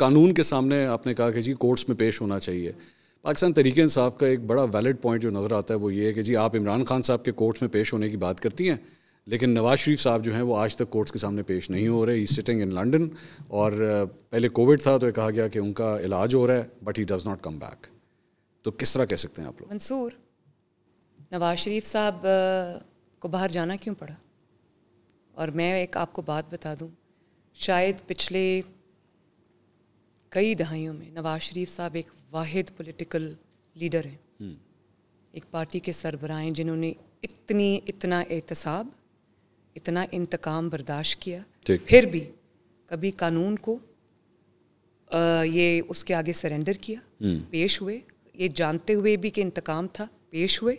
कानून के सामने आपने कहा कि जी कोर्ट्स में पेश होना चाहिए पाकिस्तान तरीके इंसाफ का एक बड़ा वैलिड पॉइंट जो नज़र आता है वो ये है कि जी आप इमरान खान साहब के कोर्ट्स में पेश होने की बात करती हैं लेकिन नवाज शरीफ साहब जो हैं वो आज तक कोर्ट्स के सामने पेश नहीं हो रहे ई सिटिंग इन लंडन और पहले कोविड था तो ये कहा गया कि उनका इलाज हो रहा है but he does not come back तो किस तरह कह सकते हैं आप लोग मंसूर नवाज शरीफ साहब को बाहर जाना क्यों पड़ा और मैं एक आपको बात बता दूं शायद पिछले कई दहाइयों में नवाज शरीफ साहब एक वाहिद पॉलिटिकल लीडर हैं हम्म। एक पार्टी के सरबराह हैं जिन्होंने इतनी इतना एहतसाब इतना इंतकाम बर्दाश्त किया फिर भी कभी कानून को आ, ये उसके आगे सरेंडर किया हम्म। पेश हुए ये जानते हुए भी कि इंतकाम था पेश हुए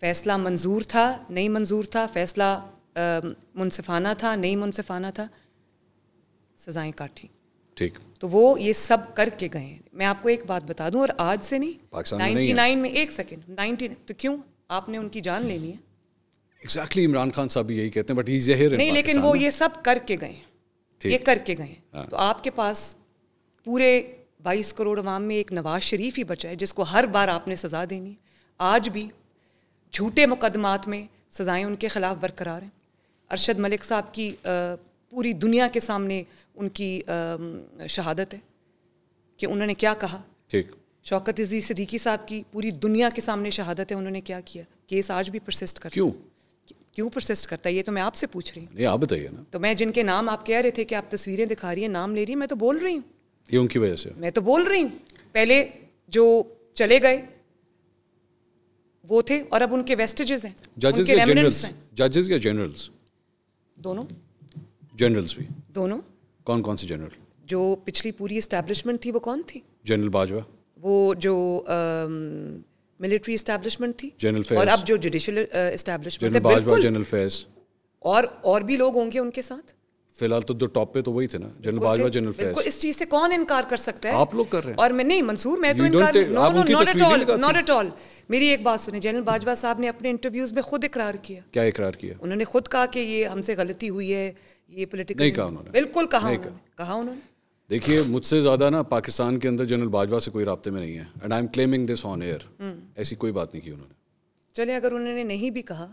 फैसला मंजूर था नहीं मंजूर था फैसला मुनफाना था नहीं मुनफाना था सजाएं काटी ठीक तो वो ये सब करके गए हैं मैं आपको एक बात बता दूं और आज से नहीं नाइनटी नाइन में एक सेकेंड नाइनटी तो क्यों आपने उनकी जान लेनी है एग्जैक्टली इमरान खान साहब यही कहते हैं बट ही जहर नहीं लेकिन वो ये सब करके गए हैं ये करके गए हैं हाँ। तो आपके पास पूरे बाईस करोड़ अवाम में एक नवाज शरीफ ही बचा है जिसको हर बार आपने सज़ा देनी आज भी झूठे मुकदमात में सज़ाएं उनके ख़िलाफ़ बरकरार हैं अरशद मलिक साहब की पूरी दुनिया के सामने उनकी शहादत है कि उन्होंने क्या कहा ठीक शौकत अजीज सदीकी साहब की पूरी दुनिया के सामने शहादत है उन्होंने क्या किया केस आज भी परसिस्ट कर क्यों क्यों परसिस्ट करता है ये तो मैं आपसे पूछ रही हूँ आप बताइए ना तो मैं जिनके नाम आप कह रहे थे कि आप तस्वीरें दिखा रही हैं नाम ले रही हैं मैं तो बोल रही हूँ ये उनकी वजह से मैं तो बोल रही हूँ पहले जो चले गए वो थे और अब उनके वेस्टेजेस हैं जजेस या जनरल्स जजेस या जनरल्स दोनों जनरल्स भी दोनों कौन कौन से जनरल जो पिछली पूरी इस्टेब्लिशमेंट थी वो कौन थी जनरल बाजवा वो जो मिलिट्री इस्टेब्लिशमेंट थी जनरल और अब जो judicial establishment general Bajwa general Faiz और और भी लोग होंगे उनके साथ फिलहाल तो दो टॉप पे तो वही थे ना जनरल बाजवा जनरल फैज इस चीज से कौन इनकार कर सकता है आप लोग कर रहे हैं और मैं नहीं मंसूर मैं तो इनकार not at all not at all मेरी एक बात सुने जनरल बाजवा साहब ने अपने इंटरव्यूज में खुद इकरार किया क्या इकरार किया उन्होंने खुद कहा कि ये हमसे गलती हुई है ये पॉलिटिकल नहीं कहा उन्होंने बिल्कुल कहा कहा उन्होंने देखिए मुझसे ज़्यादा ना पाकिस्तान के अंदर जनरल बाजवा से कोई रबते में नहीं है and I am claiming this on air ऐसी कोई बात नहीं की उन्होंने चले अगर उन्होंने नहीं भी कहा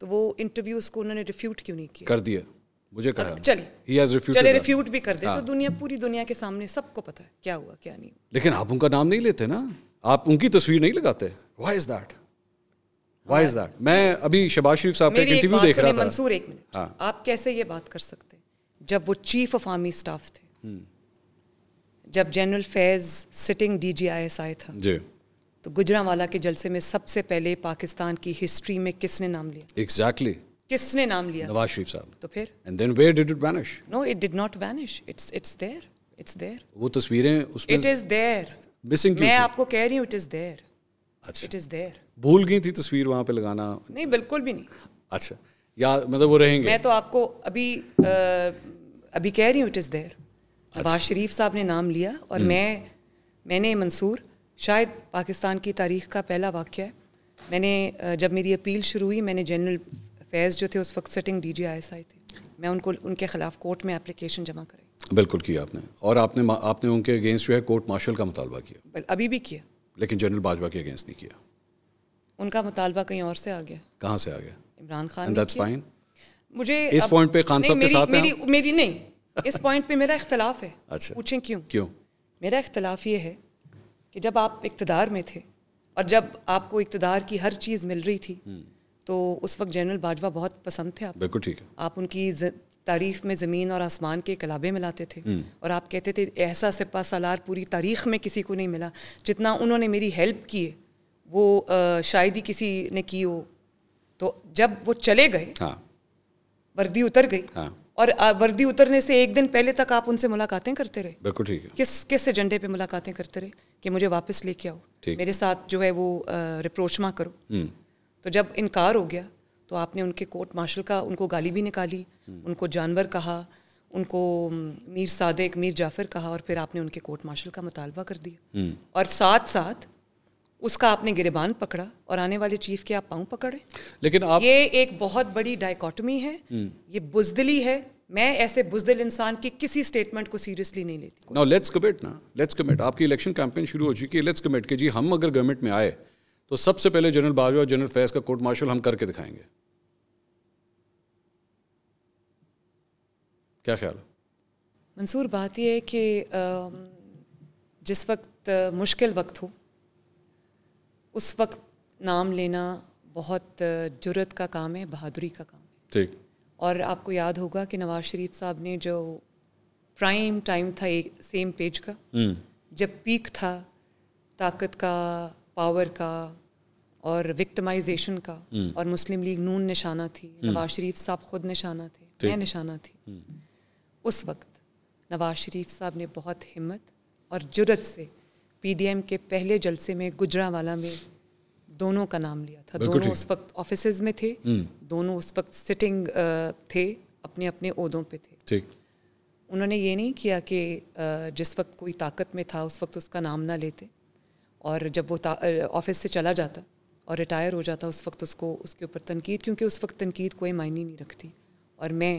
तो वो इंटरव्यूज को उन्होंने रिफ्यूट क्यों नहीं किया कर दिया मुझे कहा चलिए चले रिफ्यूट भी कर दे तो हाँ। दुनिया पूरी दुनिया के सामने सबको पता है क्या हुआ क्या नहीं लेकिन आप उनका नाम नहीं लेते ना आप उनकी तस्वीर नहीं लगाते why is that why is that मैं अभी शबाज शरीफ साहब का इंटरव्यू देख रहा था मंसूर एक मिनट हाँ. आप कैसे ये बात कर सकते जब वो चीफ ऑफ आर्मी स्टाफ थे हम्म। जब जनरल फैज सिटिंग डीजीआईएस आया था जी तो गुजरा वाला के जलसे में सबसे पहले पाकिस्तान की हिस्ट्री में किसने नाम लिया एग्जैक्टली exactly. किसने नाम लिया नवाज शरीफ साहब तो फिर and then where did it vanish no it did not vanish it's it's there it's there वो तस्वीरें उसमें इट इज देयर मिसिंग मैं आपको कह रही हूं it is there it is there भूल गई थी तस्वीर वहाँ पे लगाना नहीं बिल्कुल भी नहीं अच्छा या मतलब वो रहेंगे मैं तो आपको अभी आ, अभी कह रही हूँ it is there Nawaz Sharif साहब ने नाम लिया और हम्म। मैं मैंने मंसूर शायद पाकिस्तान की तारीख का पहला वाक्य है मैंने जब मेरी अपील शुरू हुई मैंने जनरल फैज़ जो थे उस वक्त sitting D G I S I थे मैं उनको उनके ख़िलाफ़ कोर्ट में एप्लीकेशन जमा कराई बिल्कुल किया आपने और आपने आपने उनके अगेंस्ट जो है कोर्ट मार्शल का मुतालबा किया अभी भी किया लेकिन जनरल बाजवा के अगेंस्ट नहीं किया उनका मुतालबा कहीं और से आ गया कहाँ से आ गया इमरान खान दैट्स फाइन मुझे इस पॉइंट पे खान साहब के साथ मेरी, मेरी, मेरी नहीं इस पॉइंट पे मेरा इख्तलाफ है अच्छा पूछें क्यों क्यों मेरा इख्तलाफ ये है कि जब आप इकतदार में थे और जब आपको इकतदार की हर चीज़ मिल रही थी हम्म। तो उस वक्त जनरल बाजवा बहुत पसंद थे आप बिल्कुल ठीक है आप उनकी तारीफ में ज़मीन और आसमान के कलाबे मिलाते थे हम्म। और आप कहते थे ऐसा सिपा सालार पूरी तारीख में किसी को नहीं मिला जितना उन्होंने मेरी हेल्प की है वो शायद ही किसी ने की हो तो जब वो चले गए हाँ। वर्दी उतर गई हाँ। और वर्दी उतरने से एक दिन पहले तक आप उनसे मुलाकातें करते रहे बिल्कुल ठीक है किस किस एजेंडे पे मुलाकातें करते रहे कि मुझे वापस लेके आओ मेरे साथ जो है वो रिप्रोच मा करो हम्म। तो जब इनकार हो गया तो आपने उनके कोर्ट मार्शल का उनको गाली भी निकाली हम्म। उनको जानवर कहा उनको मीर सादक मीर जाफर कहा और फिर आपने उनके कोर्ट मार्शल का मुतालबा कर दिया हम्म। और साथ साथ उसका आपने गिरबान पकड़ा और आने वाले चीफ के आप पाँव पकड़े लेकिन आप ये एक बहुत बड़ी डायकॉटमी है हम्म। ये बुजदली है मैं ऐसे बुजदिल इंसान की किसी स्टेटमेंट को सीरियसली नहीं लेती नाउ लेट्स कमिट ना लेट्स कमिट आपकी इलेक्शन कैंपेन शुरू हो चुकी है लेट्स कमिट के जी हम अगर गवर्नमेंट में आए तो सबसे पहले जनरल बाजवा और जनरल फैज का कोर्ट मार्शल हम करके दिखाएंगे क्या ख्याल मंसूर बात यह है कि जिस वक्त मुश्किल वक्त हो उस वक्त नाम लेना बहुत जुरत का काम है बहादुरी का काम है ठीक और आपको याद होगा कि नवाज शरीफ साहब ने जो प्राइम टाइम था एक सेम पेज का हम्म। जब पीक था ताकत का पावर का और विक्टिमाइजेशन का हम्म। और मुस्लिम लीग नून निशाना थी हम्म। नवाज शरीफ साहब खुद निशाना थे मैं निशाना थी उस वक्त नवाज शरीफ साहब ने बहुत हिम्मत और जुरत से पीडीएम के पहले जलसे में गुजरावाला में दोनों का नाम लिया था हम्म। दोनों उस वक्त ऑफिस में थे दोनों उस वक्त सिटिंग थे अपने अपने उहदों पे थे ठीक उन्होंने ये नहीं किया कि जिस वक्त कोई ताकत में था उस वक्त उसका नाम ना लेते और जब वो ऑफिस से चला जाता और रिटायर हो जाता उस वक्त उसको उसके ऊपर तनकीद क्योंकि उस वक्त तनकीद कोई मायने नहीं रखती और मैं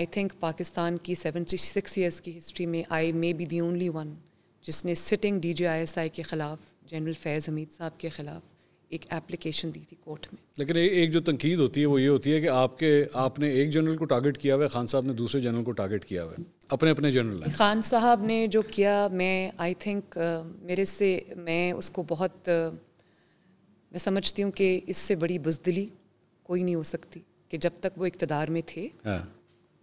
आई थिंक पाकिस्तान की सेवेंटी सिक्स ईयर्स की हिस्ट्री में I may be the only one जिसने sitting D G I S I के ख़िलाफ़ जनरल फैज़ हमीद साहब के ख़िलाफ़ एक एप्लीकेशन दी थी कोर्ट में लेकिन ए, एक जो तनकीद होती है वो ये होती है कि आपके आपने एक जनरल को टारगेट किया हुआ है खान साहब ने दूसरे जनरल को टारगेट किया हुआ है अपने अपने जनरल ने खान साहब ने जो किया मैं आई थिंक uh, मेरे से मैं उसको बहुत uh, मैं समझती हूँ कि इससे बड़ी बुजदली कोई नहीं हो सकती कि जब तक वो इकतदार में थे हाँ।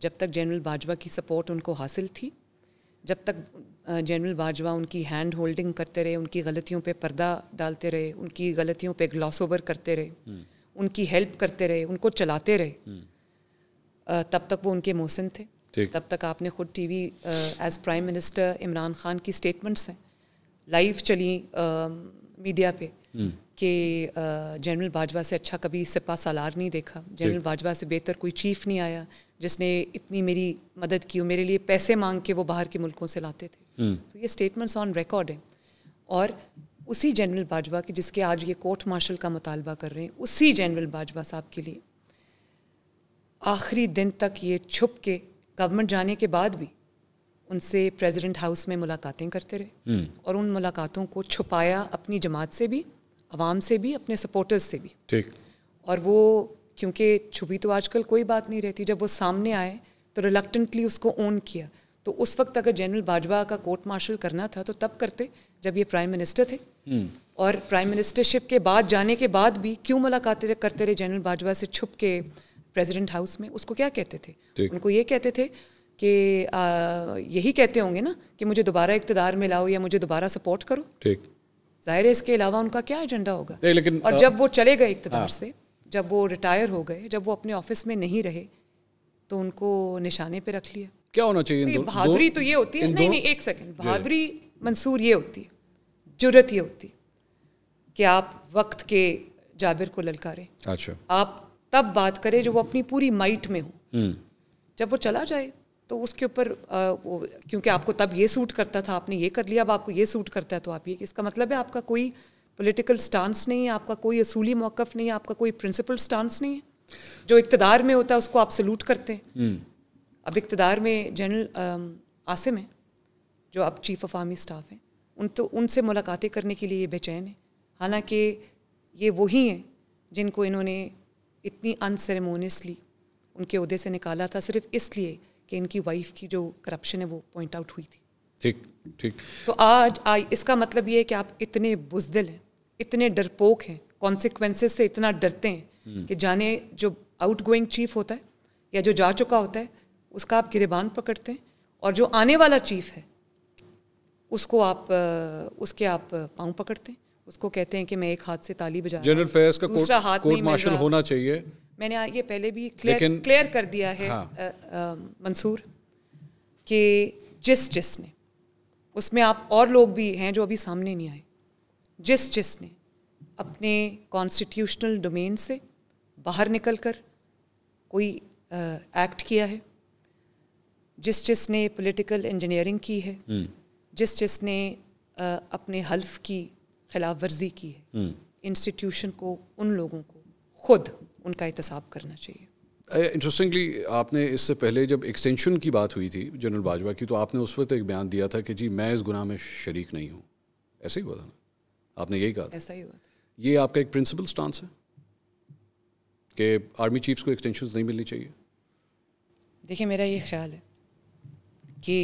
जब तक जनरल बाजवा की सपोर्ट उनको हासिल थी जब तक जनरल बाजवा उनकी हैंड होल्डिंग करते रहे उनकी गलतियों पे पर्दा डालते रहे उनकी गलतियों पे ग्लॉस ओवर करते रहे हम्म। उनकी हेल्प करते रहे उनको चलाते रहे हम्म। तब तक वो उनके मोहसिन थे तब तक आपने खुद TV as prime minister Imran Khan की स्टेटमेंट्स हैं लाइव चली मीडिया पे हम्म। कि जनरल बाजवा से अच्छा कभी सिपा सालार नहीं देखा जनरल बाजवा से बेहतर कोई चीफ नहीं आया जिसने इतनी मेरी मदद की और मेरे लिए पैसे मांग के वो बाहर के मुल्कों से लाते थे हम्म। तो ये स्टेटमेंट्स ऑन रिकॉर्ड हैं और उसी जनरल बाजवा के जिसके आज ये कोर्ट मार्शल का मुतालबा कर रहे हैं उसी जनरल बाजवा साहब के लिए आखिरी दिन तक ये छुप के गवर्नमेंट जाने के बाद भी उनसे प्रेसिडेंट हाउस में मुलाकातें करते रहे हम्म। और उन मुलाकातों को छुपाया अपनी जमात से भी आवाम से भी अपने सपोर्टर्स से भी ठीक और वो क्योंकि छुपी तो आजकल कोई बात नहीं रहती जब वो सामने आए तो रिलक्टेंटली उसको ओन किया तो उस वक्त अगर जनरल बाजवा का कोर्ट मार्शल करना था तो तब करते जब ये प्राइम मिनिस्टर थे हम्म। और प्राइम मिनिस्टरशिप के बाद जाने के बाद भी क्यों मुलाकात करते रहे जनरल बाजवा से छुप के प्रेसिडेंट हाउस में उसको क्या कहते थे उनको ये कहते थे कि यही कहते होंगे ना कि मुझे दोबारा इकतदार में लाओ या मुझे दोबारा सपोर्ट करो ठीक जाहिर है इसके अलावा उनका क्या एजेंडा होगा लेकिन और जब वो चले गए इकतदार हाँ। से जब वो रिटायर हो गए जब वो अपने ऑफिस में नहीं रहे तो उनको निशाने पे रख लिया क्या होना चाहिए तो बहादुरी तो ये होती है नहीं नहीं एक सेकंड बहादुरी मंसूर ये होती है जरूरत ये होती कि आप वक्त के जाबिर को ललकारें अच्छा आप तब बात करें जो वो अपनी पूरी माइट में हो हम्म। जब वो चला जाए तो उसके ऊपर वो क्योंकि आपको तब ये सूट करता था आपने ये कर लिया अब आपको ये सूट करता है तो आप ये इसका मतलब है आपका कोई पॉलिटिकल स्टांस नहीं है आपका कोई असूली मौकफ़ नहीं है आपका कोई प्रिंसिपल स्टांस नहीं है जो इकतदार में होता है उसको आप सलूट करते हैं हम्म। अब इकतदार में जनरल आसिम है जो अब चीफ ऑफ आर्मी स्टाफ हैं उन तो उनसे मुलाकातें करने के लिए ये बेचैन है हालांकि ये वही हैं जिनको इन्होंने इतनी अनसेरेमोनियसली उनके अहदे से निकाला था सिर्फ इसलिए कि इनकी वाइफ की जो करप्शन है वो पॉइंट आउट हुई थी ठीक ठीक तो आज, आज इसका मतलब ये है कि आप इतने बुजदिल हैं इतने डरपोक हैं कॉन्सिक्वेंसेस से इतना डरते हैं हम्म। कि जाने जो आउट गोइंग चीफ होता है या जो जा चुका होता है उसका आप गिरेबान पकड़ते हैं और जो आने वाला चीफ है उसको आप उसके आप पाँव पकड़ते हैं उसको कहते हैं कि मैं एक हाथ से ताली बजा जनरल फेयर्स का कोर्ट, हाथ कोर्ट मार्शल होना चाहिए मैंने ये पहले भी क्लियर क्लियर कर दिया है हाँ। मंसूर कि जिस जिसने उसमें आप और लोग भी हैं जो अभी सामने नहीं आए जिस जिसने अपने कॉन्स्टिट्यूशनल डोमेन से बाहर निकलकर कोई एक्ट किया है जिस जिसने पॉलिटिकल इंजीनियरिंग की है जिस हम्म। जिस जिसने अपने हल्फ की खिलाफ वर्जी की है इंस्टीट्यूशन हम्म। को उन लोगों को खुद उनका एहतसाब करना चाहिए इंटरेस्टिंगली आपने इससे पहले जब एक्सटेंशन की बात हुई थी जनरल बाजवा की तो आपने उस वक्त एक बयान दिया था कि जी मैं इस गुनाह में शरीक नहीं हूँ ऐसे ही बोला ना आपने यही कहा ऐसा ही हुआ ये आपका एक प्रिंसिपल स्टांस है कि आर्मी चीफ्स को एक्सटेंशन नहीं मिलनी चाहिए देखिए मेरा ये ख्याल है कि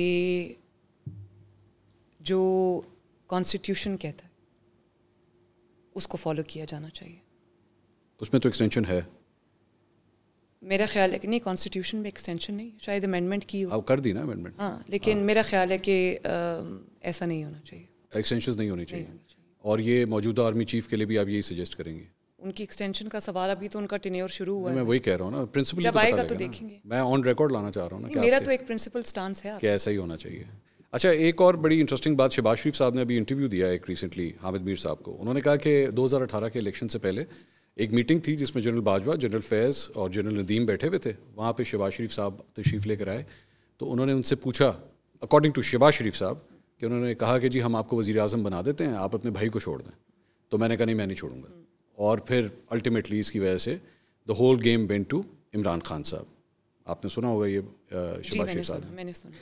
जो कॉन्स्टिट्यूशन कहता है उसको फॉलो किया जाना चाहिए उसमें तो एक्सटेंशन है मेरा ख्याल है कि नहीं कॉन्स्टिट्यूशन में एक्सटेंशन नहीं शायद अमेंडमेंट की हो कर दी ना अमेंडमेंट हाँ लेकिन आ, हाँ। मेरा ख्याल है कि आ, ऐसा नहीं होना चाहिए एक्सटेंशन नहीं होनी चाहिए नहीं और ये मौजूदा आर्मी चीफ के लिए भी आप यही सजेस्ट करेंगे उनकी एक्सटेंशन का सवाल अभी तो उनका टेन्योर शुरू हुआ है मैं वही कह रहा हूँ ना प्रिंसिपल जब तो आएगा तो देखेंगे मैं ऑन रिकॉर्ड लाना चाह रहा हूँ ना मेरा तो एक प्रिंसिपल स्टांस है कि ऐसा ही होना चाहिए अच्छा एक और बड़ी इंटरेस्टिंग बात शहबाज शरीफ साहब ने अभी इंटरव्यू दिया एक रिसेंटली हामिद मीर साहब को उन्होंने कहा कि 2018 के इलेक्शन से पहले एक मीटिंग थी जिसमें जनरल बाजवा जनरल फैज़ और जनरल नदीम बैठे हुए थे वहाँ पर शहबाज शरीफ साहब तशरीफ़ लेकर आए तो उन्होंने उनसे पूछा अकॉर्डिंग टू शहबाज शरीफ साहब कि उन्होंने कहा कि जी हम आपको वज़ी अजम बना देते हैं आप अपने भाई को छोड़ दें तो मैंने कहा नहीं मैं नहीं छोड़ूंगा और फिर अल्टीमेटली इसकी वजह से the whole game been to Imran Khan साहब आपने सुना होगा ये शबाज शेख साहब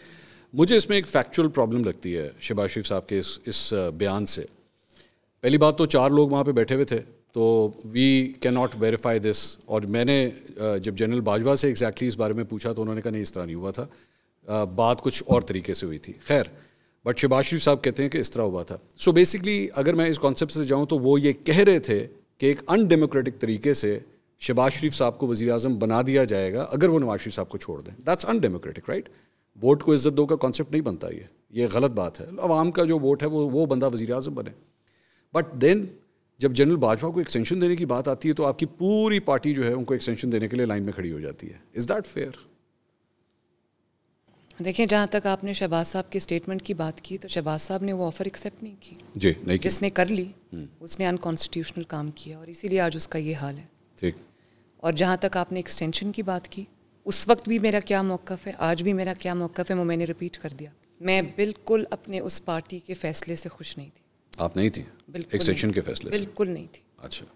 मुझे इसमें एक फैक्चुअल प्रॉब्लम लगती है शबाज शेख साहब के इस इस बयान से पहली बात तो चार लोग वहाँ पे बैठे हुए थे तो we can not verify this और मैंने जब जनरल बाजवा से एग्जैक्टली exactly इस बारे में पूछा तो उन्होंने कहा नहीं इस तरह नहीं हुआ था बात कुछ और तरीके से हुई थी खैर बट शहबाज शरीफ साहब कहते हैं कि इस तरह हुआ था सो so बेसिकली अगर मैं इस कॉन्सेप्ट से जाऊँ तो वो ये कह रहे थे कि एक अनडेमोक्रेटिक तरीके से शबाज शरीफ साहब को वजी अजम बना दिया जाएगा अगर वो नवाज शरीफ साहब को छोड़ दें दैट्स अनडेमोक्रेटिक राइट वोट को इज्जत दो का कॉन्सेप्ट नहीं बनता ये ये गलत बात है आवाम का जो वोट है वो वो बंदा वजी अजम बने बट देन जब जनरल बाजवा को एक्सटेंशन देने की बात आती है तो आपकी पूरी पार्टी जो है उनको एक्सटेंशन देने के लिए लाइन में खड़ी हो जाती है इज़ दैट फेयर देखिए जहाँ तक आपने शहबाज साहब के स्टेटमेंट की बात की तो शहबाज साहब ने वो ऑफ़र एक्सेप्ट नहीं की जी नहीं जिसने कर ली हम्म। उसने अनकॉन्स्टिट्यूशनल काम किया और इसीलिए आज उसका ये हाल है ठीक और जहाँ तक आपने एक्सटेंशन की बात की उस वक्त भी मेरा क्या मौक़ है आज भी मेरा क्या मौक़ है वो मैंने रिपीट कर दिया मैं बिल्कुल अपने उस पार्टी के फैसले से खुश नहीं थी आप नहीं थी एक्सटेंशन के फैसले बिल्कुल नहीं थी अच्छा